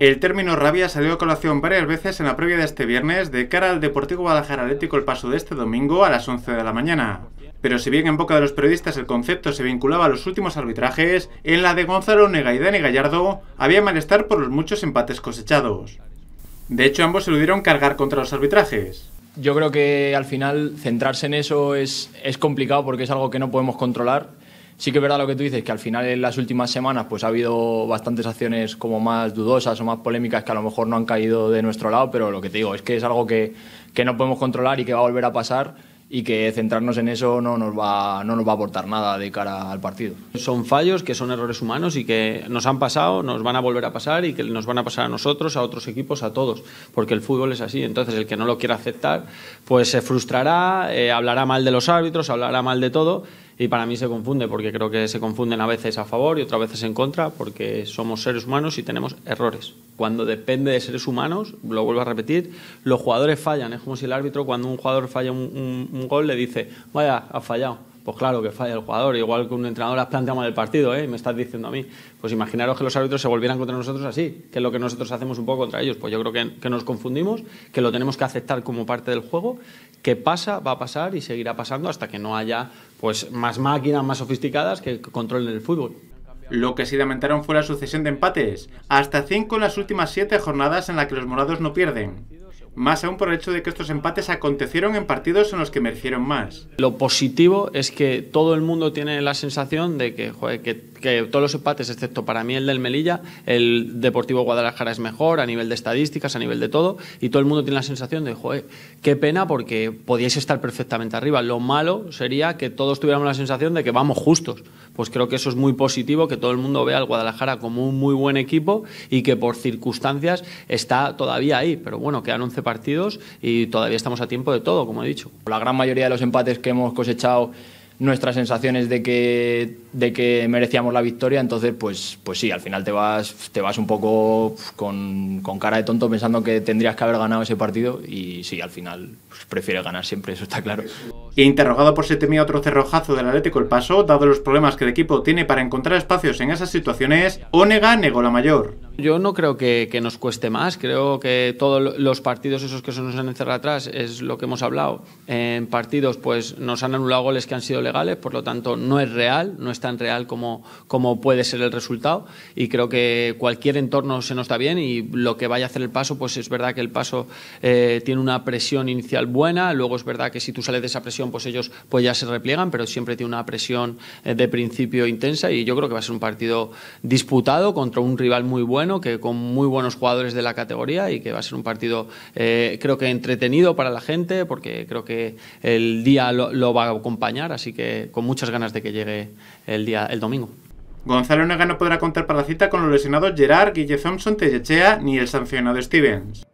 El término rabia salió a colación varias veces en la previa de este viernes de cara al Deportivo Guadalajara Atlético el paso de este domingo a las 11 de la mañana. Pero si bien en boca de los periodistas el concepto se vinculaba a los últimos arbitrajes, en la de Gonzalo Nega y Gallardo había malestar por los muchos empates cosechados. De hecho, ambos se eludieron cargar contra los arbitrajes. Yo creo que al final centrarse en eso es, es complicado porque es algo que no podemos controlar Sí que es verdad lo que tú dices, que al final en las últimas semanas pues ha habido bastantes acciones como más dudosas o más polémicas que a lo mejor no han caído de nuestro lado, pero lo que te digo es que es algo que, no podemos controlar y que va a volver a pasar y que centrarnos en eso no nos va no nos va a aportar nada de cara al partido. Son fallos que son errores humanos y que nos han pasado, nos van a volver a pasar y que nos van a pasar a nosotros, a otros equipos, a todos, porque el fútbol es así. Entonces el que no lo quiera aceptar, pues se frustrará, eh, hablará mal de los árbitros, hablará mal de todo y para mí se confunde porque creo que se confunden a veces a favor y otras veces en contra porque somos seres humanos y tenemos errores. Cuando depende de seres humanos, lo vuelvo a repetir, los jugadores fallan. Es como si el árbitro cuando un jugador falla un, gol le dice, vaya, ha fallado pues claro, que falla el jugador. Igual que un entrenador las plantea mal el partido, ¿eh? me estás diciendo a mí. Pues imaginaros que los árbitros se volvieran contra nosotros así, que es lo que nosotros hacemos un poco contra ellos. Pues yo creo que, nos confundimos, que lo tenemos que aceptar como parte del juego, que pasa, va a pasar y seguirá pasando hasta que no haya pues, más máquinas más sofisticadas que controlen el fútbol. Lo que sí lamentaron fue la sucesión de empates, hasta cinco en las últimas siete jornadas en las que los morados no pierden más aún por el hecho de que estos empates acontecieron en partidos en los que merecieron más. Lo positivo es que todo el mundo tiene la sensación de que, joder, que que todos los empates, excepto para mí el del Melilla, el Deportivo Guadalajara es mejor a nivel de estadísticas, a nivel de todo, y todo el mundo tiene la sensación de, joder, qué pena porque podíais estar perfectamente arriba. Lo malo sería que todos tuviéramos la sensación de que vamos justos. Pues creo que eso es muy positivo, que todo el mundo vea al Guadalajara como un muy buen equipo y que por circunstancias está todavía ahí. Pero bueno, quedan 11 partidos y todavía estamos a tiempo de todo, como he dicho. La gran mayoría de los empates que hemos cosechado nuestras sensaciones de que, de que merecíamos la victoria, entonces pues, pues sí, al final te vas, te vas un poco con, cara de tonto pensando que tendrías que haber ganado ese partido y sí, al final pues, prefieres ganar siempre, eso está claro. Y interrogado por si temía otro cerrojazo del Atlético el paso, dado los problemas que el equipo tiene para encontrar espacios en esas situaciones, Onega negó la mayor yo no creo que, nos cueste más. Creo que todos los partidos esos que se nos han encerrado atrás es lo que hemos hablado. En partidos, pues nos han anulado goles que han sido legales, por lo tanto no es real, no es tan real como, como puede ser el resultado. Y creo que cualquier entorno se nos da bien y lo que vaya a hacer el paso, pues es verdad que el paso eh, tiene una presión inicial buena. Luego es verdad que si tú sales de esa presión, pues ellos pues ya se repliegan, pero siempre tiene una presión eh, de principio intensa. Y yo creo que va a ser un partido disputado contra un rival muy bueno que con muy buenos jugadores de la categoría y que va a ser un partido eh, creo que entretenido para la gente porque creo que el día lo, va a acompañar, así que con muchas ganas de que llegue el día el domingo. Gonzalo Naga no podrá contar para la cita con los lesionados Gerard, Guille Thompson, Tellechea ni el sancionado Stevens.